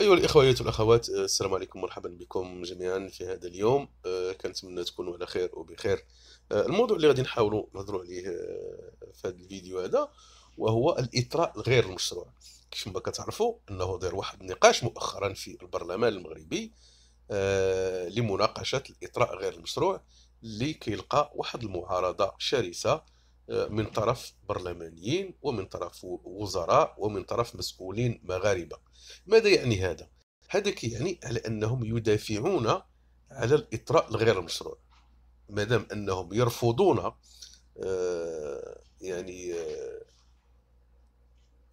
ايها الاخوات والاخوات آه، السلام عليكم مرحبا بكم جميعا في هذا اليوم آه، كنتمنى تكونوا على خير وبخير آه، الموضوع اللي غادي نحاولوا نهضروا عليه في هذا الفيديو هذا وهو الاطراء الغير المشروع كيف ما كتعرفوا انه دار واحد النقاش مؤخرا في البرلمان المغربي لمناقشه الاطراء غير المشروع اللي كيلقى واحد المعارضه شرسه من طرف برلمانيين ومن طرف وزراء ومن طرف مسؤولين مغاربه ماذا يعني هذا؟ هذا كيعني على أنهم يدافعون على الإطراء الغير المشروع ما دام أنهم يرفضون آه، يعني آه،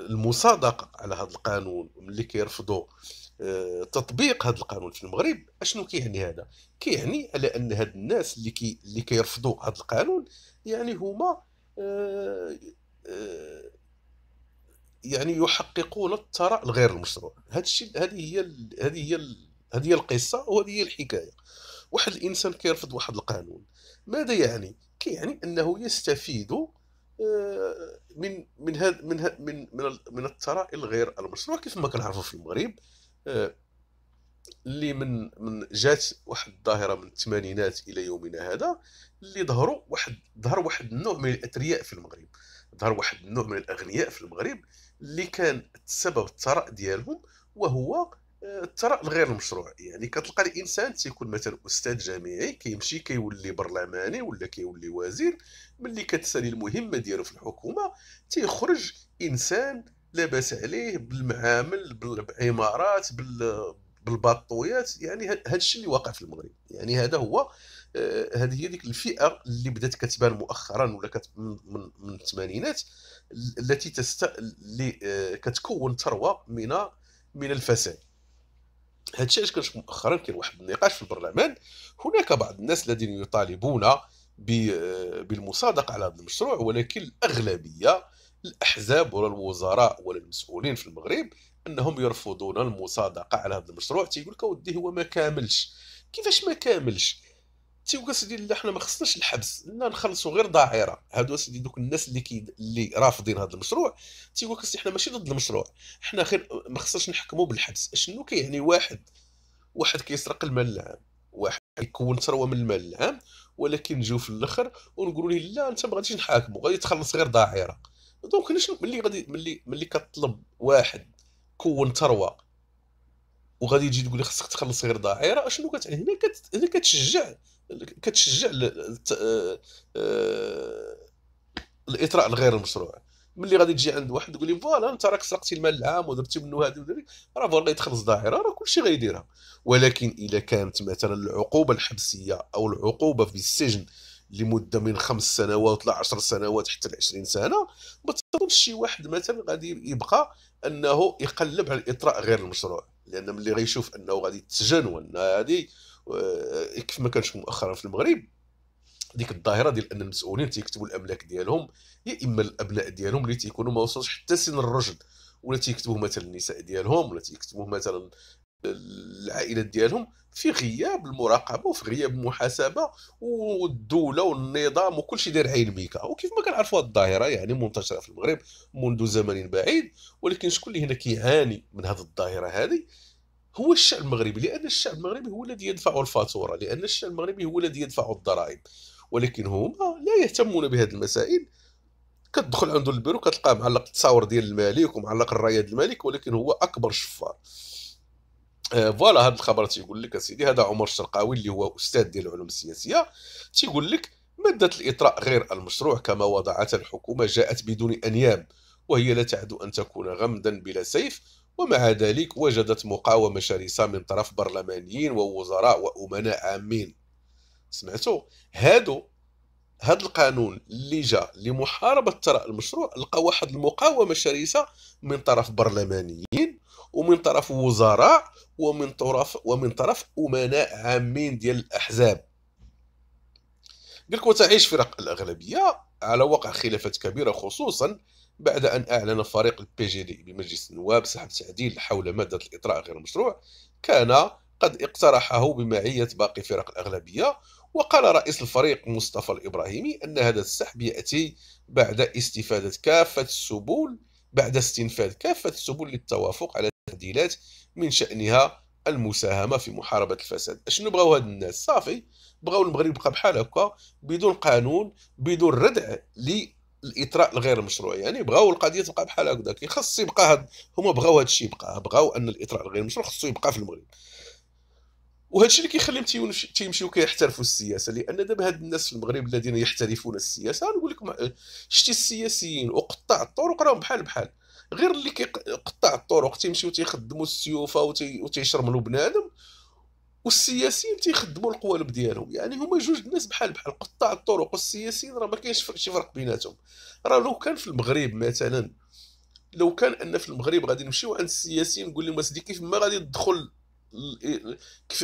المصادقة على هذا القانون ملي كيرفضوا آه، تطبيق هذا القانون في المغرب اشنو كيعني هذا كيعني على ان هاد الناس اللي كي اللي كيرفضوا هذا القانون يعني هما يعني يحققون الثراء الغير المشروع هذا الشيء هذه هي هذه هي هذه هي القصه وهذه هي الحكايه واحد الانسان كيرفض واحد القانون ماذا يعني كيعني انه يستفيد آه، من من هذا من هاد من من, من الثراء الغير المشروع كيف ما كنعرفوا في المغرب آه، اللي من من جات واحد الظاهره من الثمانينات الى يومنا هذا اللي ظهروا واحد ظهر واحد النوع من الاثرياء في المغرب ظهر واحد النوع من الاغنياء في المغرب اللي كان سبب الثراء ديالهم وهو آه، الثراء الغير المشروع يعني كتلقى الانسان تيكون مثلا استاذ جامعي كيمشي كيولي برلماني ولا كيولي وزير ملي كتسالي المهمه ديالو في الحكومه تيخرج انسان لاباس عليه بالمعامل بالعمارات بالبطويات يعني هذا الشيء اللي واقع في المغرب يعني هذا هو آه، هذه هي ديك الفئه اللي بدات كتبان مؤخرا ولا من, من الثمانينات التي تست اللي آه، كتكون ثروه من من الفساد هادشي علاش كنشوف مؤخرا كاين واحد النقاش في البرلمان هناك بعض الناس الذين يطالبون آه، بالمصادقه على هذا المشروع ولكن الاغلبيه الاحزاب ولا الوزراء ولا المسؤولين في المغرب انهم يرفضون المصادقه على هذا المشروع تيقول لك اودي هو ما كاملش كيفاش ما كاملش تيبقى سيدي لا حنا ما خصناش الحبس لا نخلصوا غير ظاهره هادو سيدي دوك الناس اللي كي اللي رافضين هذا المشروع تيقول سيدي حنا ماشي ضد المشروع حنا خير ما خصناش نحكموا بالحبس شنو كيعني واحد واحد كيسرق المال العام واحد يكون ثروه من المال العام ولكن نجيو في الاخر ونقولوا ليه لا انت ما غاديش نحاكمو غادي تخلص غير ظاهره دونك شنو ملي غادي ملي ملي كطلب واحد كون ثروه وغادي تجي تقول لي خصك تخلص غير ظاهره اشنو كتعني هنا كت... هنا كتشجع كتشجع آه، آه، الاطراء الغير المشروع ملي غادي تجي عند واحد تقول لي فوالا انت راك سرقتي المال العام ودرتي منه هذه وذاك راه فوالا يدخل الظاهره راه كلشي غيديرها ولكن الا كانت مثلا العقوبه الحبسيه او العقوبه في السجن لمده من خمس سنوات ل 10 سنوات حتى ل 20 سنه ما تظنش شي واحد مثلا غادي يبقى انه يقلب على الاطراء غير المشروع لان ملي غيشوف انه غادي يتسجن وان هذه آه، كيف ما كانش مؤخرا في المغرب ديك الظاهره ديال ان المسؤولين تيكتبوا الاملاك ديالهم يا اما الابناء ديالهم اللي تيكونوا ما وصلوش حتى سن الرجل ولا تيكتبوه مثلا النساء ديالهم ولا تيكتبوه مثلا العائلات ديالهم في غياب المراقبه وفي غياب المحاسبه والدوله والنظام وكل شيء داير عين بيكا وكيف ما كنعرفوا هذه الظاهره يعني منتشره في المغرب منذ زمن بعيد ولكن شكون اللي هنا كيعاني من هذه الظاهره هذه هو الشعب المغربي لان الشعب المغربي هو الذي يدفع الفاتوره لان الشعب المغربي هو الذي يدفع الضرائب ولكن هما لا يهتمون بهذه المسائل كتدخل عنده البيرو كتلقاه معلق التصاور ديال الملك ومعلق الرايه ديال الملك ولكن هو اكبر شفار آه، فوالا هذا الخبر تيقول لك اسيدي هذا عمر الشرقاوي اللي هو استاذ ديال العلوم السياسيه تيقول لك ماده الاطراء غير المشروع كما وضعت الحكومه جاءت بدون انياب وهي لا تعد ان تكون غمدا بلا سيف ومع ذلك وجدت مقاومة شرسة من طرف برلمانيين ووزراء وأمناء عامين سمعتوا هادو هاد القانون اللي جا لمحاربة ترى المشروع لقى واحد المقاومة شرسة من طرف برلمانيين ومن طرف وزراء ومن طرف ومن طرف أمناء عامين ديال الأحزاب قالك وتعيش فرق الأغلبية على وقع خلافات كبيرة خصوصا بعد أن أعلن فريق البي جي دي بمجلس النواب سحب تعديل حول مادة الإطراء غير المشروع كان قد اقترحه بمعية باقي فرق الأغلبية وقال رئيس الفريق مصطفى الإبراهيمي أن هذا السحب يأتي بعد استفادة كافة السبل بعد استنفاذ كافة السبل للتوافق على تعديلات من شأنها المساهمة في محاربة الفساد أشنو بغاو هاد الناس صافي بغاو المغرب يبقى بحال هكا بدون قانون بدون ردع الاطراء الغير مشروع يعني بغاو القضيه تبقى بحال كي خص يبقى هاد هما بغاو هذا الشيء يبقى بغاو ان الاطراء الغير مشروع خصو يبقى في المغرب وهذا الشيء اللي كيخليهم تيمشيو كيحترفوا السياسه لان دابا هاد الناس في المغرب الذين يحترفون السياسه نقول لكم شتي السياسيين وقطاع الطرق راهم بحال بحال غير اللي كيقطع الطرق تيمشيو تيخدموا السيوفه وتيشرملوا بنادم والسياسيين تيخدموا القوالب ديالهم يعني هما جوج الناس بحال بحال قطاع الطرق والسياسيين راه ما كاينش شي فرق بيناتهم راه لو كان في المغرب مثلا لو كان ان في المغرب غادي نمشيو عند السياسيين نقول لهم اسيدي كيف ما غادي تدخل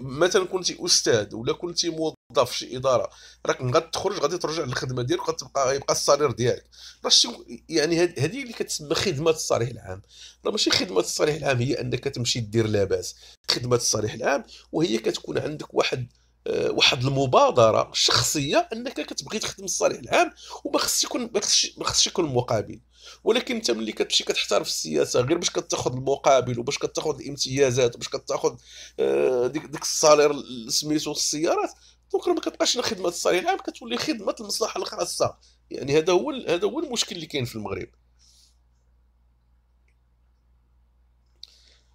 مثلا كنتي استاذ ولا كنتي موظف موظف في شي اداره راك غادي تخرج غادي ترجع للخدمه ديالك وغاتبقى غيبقى الصالير ديالك راه شي يعني هذه اللي كتسمى خدمه الصالح العام راه ماشي خدمه الصالح العام هي انك تمشي دير لاباس خدمه الصالح العام وهي كتكون عندك واحد آه، واحد المبادره شخصيه انك كتبغي تخدم الصالح العام وما خصش يكون ما خصش يكون مقابل ولكن انت ملي كتمشي كتحترف السياسه غير باش كتاخذ المقابل وباش كتاخذ الامتيازات وباش كتاخذ آه، ديك ديك الصالير سميتو السيارات دوك ما كتبقاش خدمه الصالح العام كتولي خدمه المصلحه الخاصه يعني هذا هو هذا هو المشكل اللي كاين في المغرب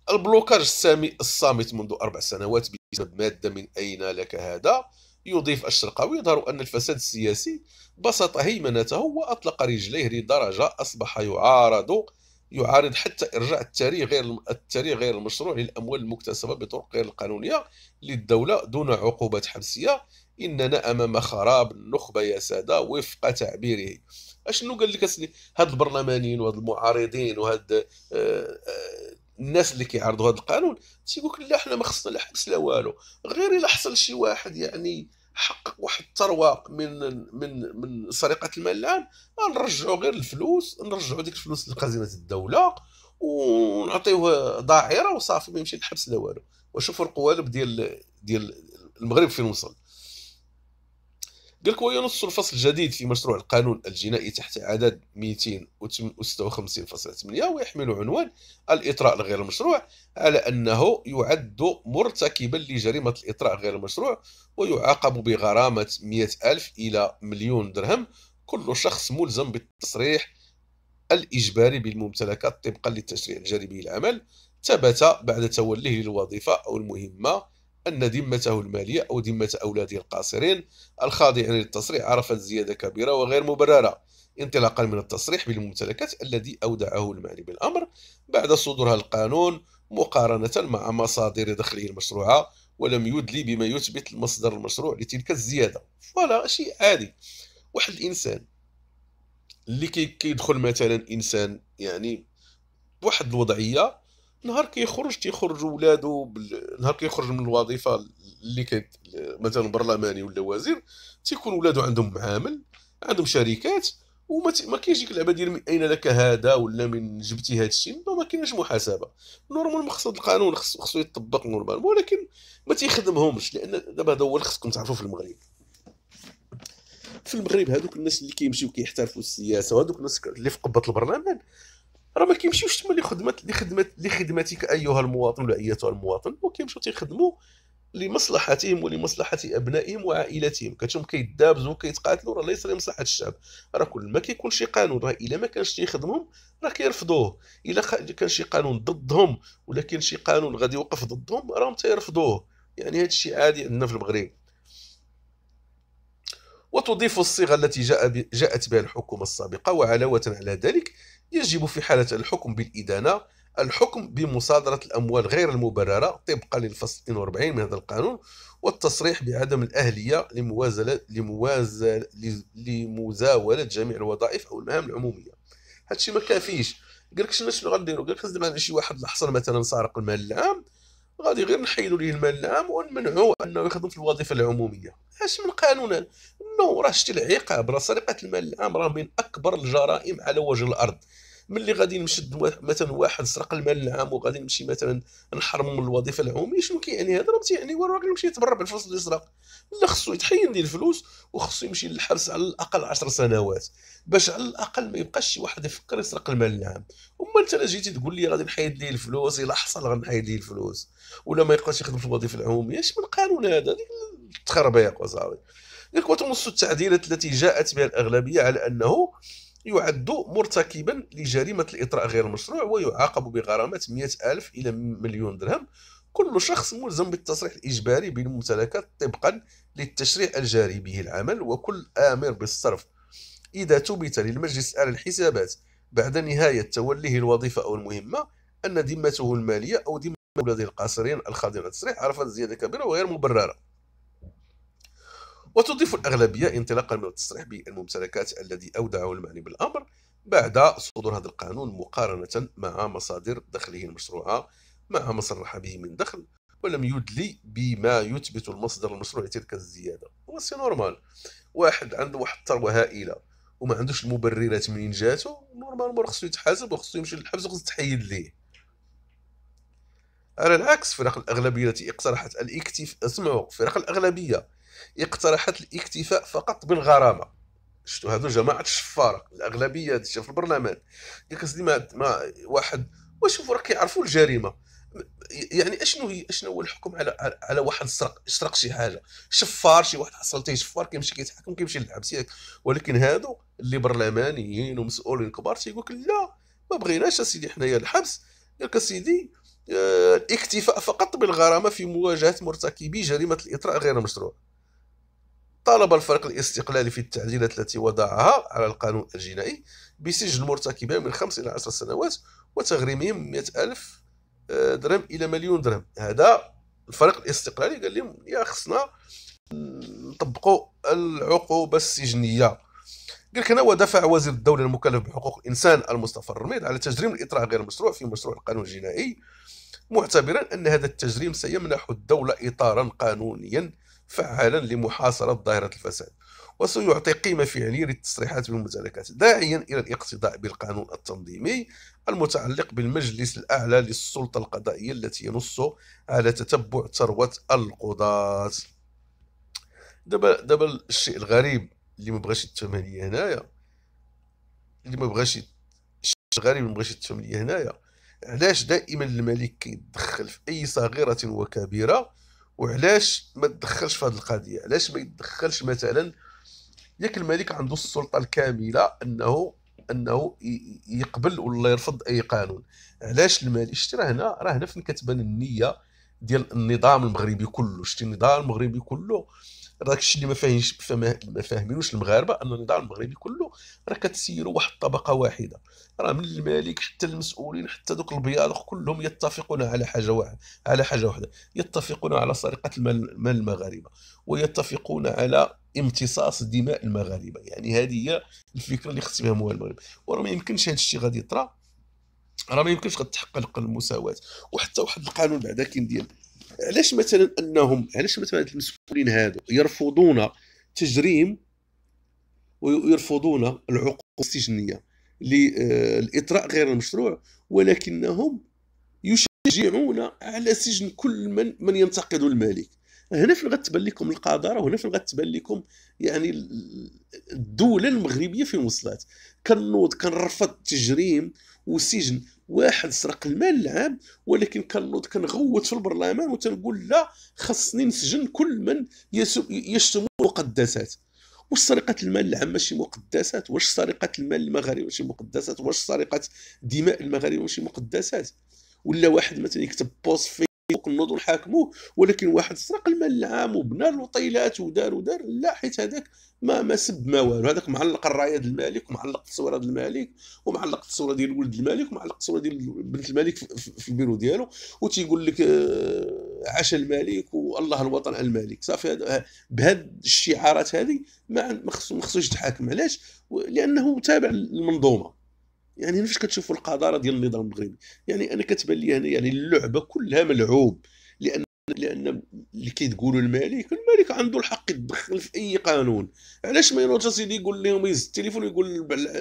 البلوكاج السامي الصامت منذ أربع سنوات بسبب مادة من أين لك هذا يضيف الشرقاوي يظهر أن الفساد السياسي بسط هيمنته وأطلق رجليه لدرجة أصبح يعارض يعارض حتى إرجاع التاريخ غير التاريخ غير المشروع للأموال المكتسبة بطرق غير القانونية للدولة دون عقوبات حبسية إننا أمام خراب النخبة يا سادة وفق تعبيره أشنو قال لك هاد البرلمانيين وهاد المعارضين وهاد آه، آه، الناس اللي كيعارضوا هذا القانون تيقول لك لا حنا ما خصنا لا حبس لا والو غير الا حصل شي واحد يعني حقق واحد الثروه من من من سرقه المال العام نرجعوا غير الفلوس نرجعوا ديك الفلوس لخزينه الدوله ونعطيوه ضاعره وصافي ما يمشي الحبس لا والو وشوفوا القوالب ديال ديال المغرب فين وصل قال لك وينص الفصل الجديد في مشروع القانون الجنائي تحت عدد 256.8 ويحمل عنوان الإطراء الغير المشروع على أنه يعد مرتكبا لجريمة الإطراء غير المشروع ويعاقب بغرامة 100000 إلى مليون درهم كل شخص ملزم بالتصريح الإجباري بالممتلكات طبقا للتشريع الجانبي للعمل ثبت بعد توليه للوظيفة أو المهمة أن ذمته المالية أو ذمة أولاده القاصرين الخاضعين للتصريح عرفت زيادة كبيرة وغير مبررة انطلاقا من التصريح بالممتلكات الذي أودعه المعني بالأمر بعد صدور هذا القانون مقارنة مع مصادر دخله المشروعة ولم يدلي بما يثبت المصدر المشروع لتلك الزيادة فلا شيء عادي واحد الإنسان اللي كيدخل مثلا إنسان يعني بواحد الوضعية نهار كيخرج تيخرج ولادو بل... نهار كيخرج من الوظيفه اللي كانت مثلا برلماني ولا وزير تيكون ولادو عندهم معامل عندهم شركات وما ت... ما كاينش ديك اللعبه ديال من اين لك هذا ولا من جبتي هذا الشيء ما كاينش محاسبه نورمال مقصد القانون خصو خصو يطبق نورمال ولكن ما تيخدمهمش لان دابا هذا هو اللي خصكم تعرفوا في المغرب في المغرب هذوك الناس اللي كيمشيو كيحترفوا السياسه وهذوك الناس اللي في قبه البرلمان راه ما كيمشيوش تما لخدمه لخدمه لخدمتك ايها المواطن ولا ايتها المواطن وكيمشيو تيخدموا لمصلحتهم ولمصلحه ابنائهم وعائلتهم كتشوفهم كيدابزوا كيتقاتلوا راه ليس لمصلحه الشعب راه كل ما كيكون شي قانون راه الا ما كانش تيخدمهم راه كيرفضوه الا كان شي قانون ضدهم ولا كان شي قانون غادي يوقف ضدهم راهم تيرفضوه يعني هذا الشيء عادي عندنا في المغرب وتضيف الصيغة التي جاء جاءت بها الحكومة السابقة وعلاوة على ذلك يجب في حالة الحكم بالإدانة الحكم بمصادرة الأموال غير المبررة طبقا للفصل 42 من هذا القانون والتصريح بعدم الأهلية لموازلة لموازلة لمزاولة جميع الوظائف أو المهام العمومية هادشي ما كافيش قالك شنو شنو غنديرو قالك لك لازم شي واحد الحصر مثلا سارق المال العام غادي غير نحيدوا ليه المال العام ونمنعوه انه يخدم في الوظيفه العموميه اش من قانون نو راه شتي العقاب راه سرقه المال العام راه من اكبر الجرائم على وجه الارض ملي غادي نشد مثلا واحد سرق المال العام وغادي نمشي مثلا نحرمو من الوظيفه العموميه شنو كيعني هذا راه يعني هو الراجل كيمشي يتبرع بالفلوس اللي سرق لا خصو يتحين ديال الفلوس وخصو يمشي للحبس على الاقل 10 سنوات باش على الاقل ما يبقاش شي واحد يفكر يسرق المال العام اما انت لا جيتي تقول لي غادي نحيد ليه الفلوس الا حصل غنحيد ليه الفلوس ولا ما يبقاش يخدم في الوظيفه العموميه اش من قانون هذا التخربيق وصافي لك وتمس التعديلات التي جاءت بها الاغلبيه على انه يعد مرتكبا لجريمة الإطراء غير المشروع ويعاقب بغرامة مئة ألف إلى مليون درهم كل شخص ملزم بالتصريح الإجباري بالممتلكات طبقا للتشريع الجاري به العمل وكل آمر بالصرف إذا ثبت للمجلس أعلى الحسابات بعد نهاية توليه الوظيفة أو المهمة أن ذمته المالية أو ذمة أولاد القاصرين الخاضعين للتصريح عرفت زيادة كبيرة وغير مبررة وتضيف الأغلبية انطلاقا من التصريح بالممتلكات الذي أودعه المعني بالأمر بعد صدور هذا القانون مقارنة مع مصادر دخله المشروعة مع ما صرح به من دخل ولم يدلي بما يثبت المصدر المشروع تلك الزيادة وسي نورمال واحد عنده واحد الثروة هائلة وما عندوش المبررات منين جاتو نورمالمون خصو يتحاسب وخصو يمشي للحبس وخصو تحيد ليه على العكس فرق الأغلبية التي اقترحت الاكتفاء اسمعوا فرق الأغلبية اقترحت الاكتفاء فقط بالغرامه شفتوا هذو جماعه الشفاره الاغلبيه هادشي في البرلمان قصدي ما, ما واحد وشوفوا راه كيعرفوا الجريمه يعني اشنو هي اشنو هو الحكم على على واحد سرق سرق شي حاجه شفار شي واحد حصل تيه شفار كيمشي كيتحكم كيمشي للحبس ولكن هادو اللي برلمانيين ومسؤولين كبار تيقول لك لا ما بغيناش اسيدي حنايا الحبس قال لك اسيدي آه، الاكتفاء فقط بالغرامه في مواجهه مرتكبي جريمه الاطراء غير مشروع طالب الفريق الاستقلالي في التعديلات التي وضعها على القانون الجنائي بسجن المرتكبين من خمس إلى عشر سنوات وتغريمهم مئة ألف آه، درهم إلى مليون درهم هذا الفريق الاستقلالي قال لهم يا خصنا نطبقوا العقوبة السجنية قال لك انا ودفع وزير الدوله المكلف بحقوق الانسان المصطفى الرميد على تجريم الاطراء غير المشروع في مشروع القانون الجنائي معتبرا ان هذا التجريم سيمنح الدوله اطارا قانونيا فعالا لمحاصرة ظاهرة الفساد وسيعطي قيمة فعلية للتصريحات من داعيا إلى الاقتداء بالقانون التنظيمي المتعلق بالمجلس الأعلى للسلطة القضائية التي ينص على تتبع ثروة القضاة دابا دابا الشيء الغريب اللي ما بغاش يتفهم ليا هنايا اللي ما بغاش الشيء الغريب اللي ما بغاش يتفهم ليا هنايا علاش دائما الملك كيتدخل في اي صغيره وكبيره وعلاش ما تدخلش في هذه القضيه علاش ما يتدخلش مثلا ياك الملك عنده السلطه الكامله انه انه يقبل ولا يرفض اي قانون علاش الملك شتي راه هنا راه هنا فين كتبان النيه ديال النظام المغربي كله شتي النظام المغربي كله راك الشيء اللي ما فاهمش ما فاهمينوش المغاربه ان النظام المغربي كله راه كتسيروا واحد الطبقه واحده راه من الملك حتى المسؤولين حتى دوك البياض كلهم يتفقون على حاجه واحده على حاجه واحده يتفقون على سرقه المال المغاربه ويتفقون على امتصاص دماء المغاربه يعني هذه هي الفكره اللي خص يفهموها المغرب وراه ما يمكنش هذا الشيء غادي يطرا راه ما يمكنش غتحقق المساواه وحتى واحد القانون بعدا كاين ديال علاش مثلا انهم علاش يعني مثلا المسؤولين هادو يرفضون تجريم ويرفضون العقوبه السجنيه للاطراء غير المشروع ولكنهم يشجعون على سجن كل من من ينتقد الملك هنا فين غتبان لكم القذاره وهنا فين غتبان لكم يعني الدوله المغربيه فين وصلت كنوض كنرفض التجريم والسجن واحد سرق المال العام ولكن كنوض كنغوت في البرلمان وتنقول لا خصني نسجن كل من يشتم المقدسات واش سرقه المال العام ماشي مقدسات واش سرقه المال المغاربة ماشي مقدسات واش سرقه دماء المغاربه ماشي مقدسات ولا واحد مثلا يكتب بوست في وقنوضوا وحاكموه ولكن واحد سرق المال العام وبنى الوطيلات ودار ودار لا حيت هذاك ما ما سب ما والو هذاك معلق الرايه ديال الملك ومعلق التصويره ديال الملك ومعلق التصويره ديال ولد الملك ومعلق التصويره ديال بنت الملك في البيرو ديالو وتيقول لك آه، عاش الملك والله الوطن على الملك صافي بهاد الشعارات هذه ما ما خصوش يتحاكم علاش لانه تابع للمنظومه يعني فاش كتشوفوا القذاره ديال النظام المغربي يعني انا كتبان لي هنا يعني اللعبه كلها ملعوب لان لان اللي كيتقولوا الملك الملك عنده الحق يتدخل في اي قانون علاش ما ينوض سيدي يقول لهم يهز التليفون يقول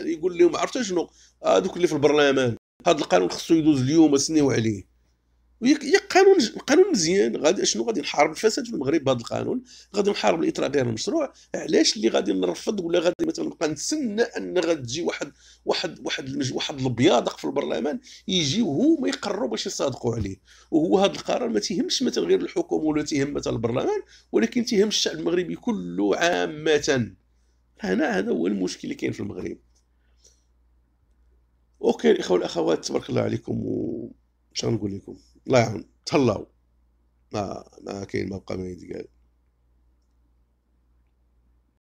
يقول لهم عرفت شنو آه، هذوك اللي في البرلمان هذا القانون خصو يدوز اليوم سنيو عليه وهي قانون قانون مزيان غادي شنو غادي نحارب الفساد في المغرب بهذا القانون غادي نحارب الاطراء غير المشروع علاش اللي غادي نرفض ولا غادي مثلا نبقى نتسنى ان غتجي واحد واحد واحد المج... واحد البياضق في البرلمان يجي وهما يقرروا باش يصادقوا عليه وهو هذا القرار ما تيهمش مثلا غير الحكومه ولا تيهم مثلا البرلمان ولكن تيهم الشعب المغربي كله عامه هنا هذا هو المشكل اللي كاين في المغرب اوكي الاخوه والاخوات تبارك الله عليكم وش نقول لكم الله يعاون تهلاو ما ما كاين ما بقى ما يتقال